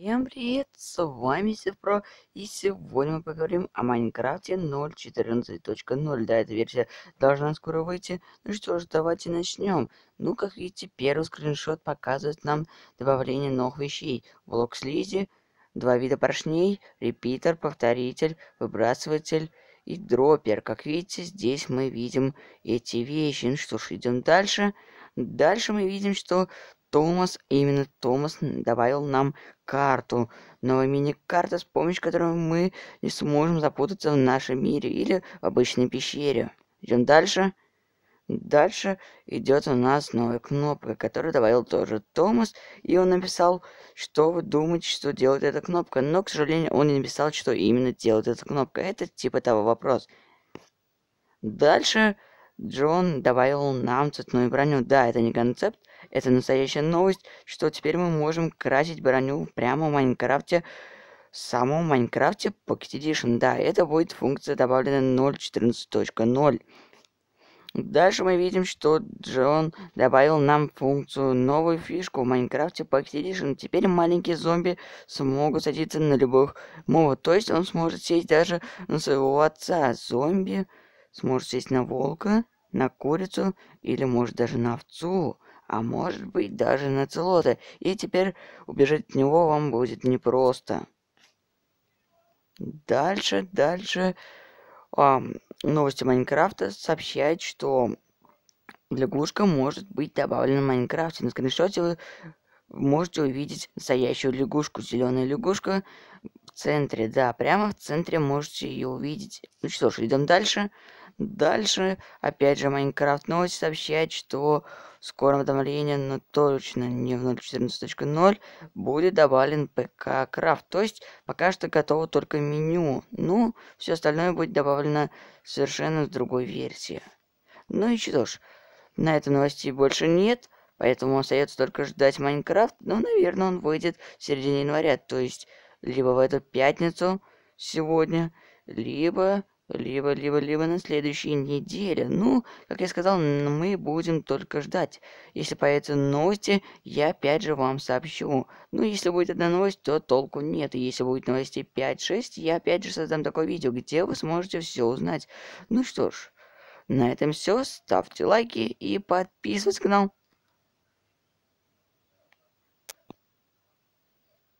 Всем привет, с вами Севпро, и сегодня мы поговорим о Майнкрафте 0.14.0. Да, эта версия должна скоро выйти. Ну что ж, давайте начнем. Ну, как видите, первый скриншот показывает нам добавление новых вещей. Блок слизи, два вида поршней, репитер, повторитель, выбрасыватель и дроппер. Как видите, здесь мы видим эти вещи. Ну что ж, идем дальше. Дальше мы видим, что Томас, именно Томас добавил нам карту. Новая мини-карта, с помощью которой мы не сможем запутаться в нашем мире или в обычной пещере. Идем дальше. Дальше идет у нас новая кнопка, которую добавил тоже Томас, и он написал, что вы думаете, что делает эта кнопка, но, к сожалению, он не написал, что именно делает эта кнопка. Это типа того вопрос. Дальше Джон добавил нам цветную броню. Да, это не концепт, это настоящая новость, что теперь мы можем красить броню прямо в Майнкрафте, в самом Майнкрафте Pocket Edition. Да, это будет функция добавлена 0.14.0. Дальше мы видим, что Джон добавил нам функцию новую фишку в Майнкрафте Pocket Edition. Теперь маленькие зомби смогут садиться на любых мобов. То есть он сможет сесть даже на своего отца. Зомби Сможешь сесть на волка, на курицу или, может, даже на овцу, а может быть, даже на целота, и теперь убежать от него вам будет непросто. Дальше, дальше... А, новости Майнкрафта сообщают, что лягушка может быть добавлена в Майнкрафте. На скриншоте вы можете увидеть настоящую лягушку. Зеленая лягушка в центре, да, прямо в центре можете ее увидеть. Ну что ж, идем Дальше. Дальше, опять же, Minecraft Noise сообщает, что в скором обновлении, но точно не в 0.14.0, будет добавлен ПК Крафт. То есть, пока что готово только меню. Ну, все остальное будет добавлено совершенно с другой версии. Ну и что ж, на этом новостей больше нет, поэтому остается только ждать Майнкрафт, но, наверное, он выйдет в середине января, то есть, либо в эту пятницу сегодня, либо либо, либо, либо на следующей неделе. Ну, как я сказал, мы будем только ждать. Если появятся новости, я опять же вам сообщу. Ну, если будет одна новость, то толку нет. если будет новостей 5-6, я опять же создам такое видео, где вы сможете все узнать. Ну что ж, на этом все. Ставьте лайки и подписывайтесь на канал.